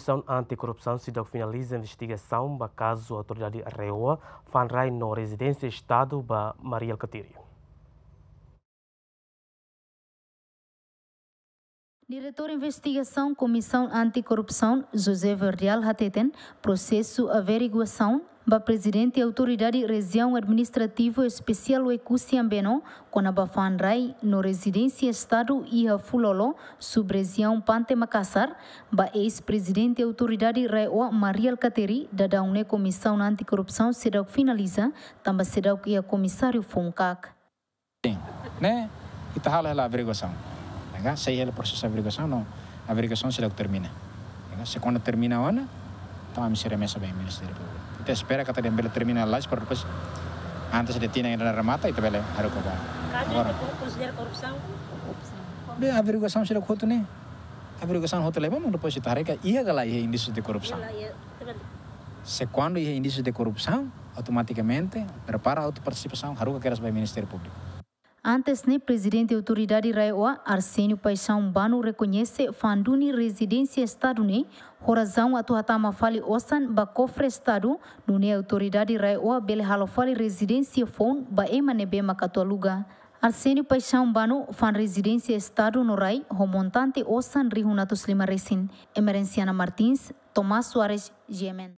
Comissão Anticorrupção SIDA finaliza a investigação do caso autoridade Reoa, Fanrai no Residência Estado, Maria Alcatiri. Diretor Investigação Comissão Anticorrupção, José Verdial Hateten, processo averiguação ba presidente autoridade região administrativo especial Ecusiambeno, com a no residência estado Iha Fulolo, sub-região Pante Macassar, ba ex-presidente autoridade Reoa Mariel Cateri, da Daune Comissão Anticorrupção, será finaliza, também será é o comissário Funcac. Sim, né? E tá lá a averiguação. Legal? Seja ele processo de averiguação não. A averiguação será que termina. Legal? Se quando termina a ONU, então a missão é remessa bem o Ministério Público. Então espera que a Tarembela termine lá, para depois, antes de ter ainda na remata, e também a recuperar. Agora, considera corrupção? Bem, a averiguação será que né? A averiguação hotel leva, mas depois se tarreca, ia lá e de corrupção. Se quando ia indício de corrupção, automaticamente prepara a autoparticipação, haruka que eras bem Ministério Público. Antes, né, presidente da autoridade Arsenio Arsênio Paixão Bano, reconhece Fanduni Residência Estado, né, Horazão Atuhatama Fale Osan, Bacofre Estado, Nune autoridade Raiwa, Bele Halofale Residência Fon, Baema Nebema Catualuga. Arsênio Paixão Bano, fan Residência Estado no Rai, Romontante Osan Rihunatos Lima Resin, Emerenciana Martins, Tomás Soares, Yemen.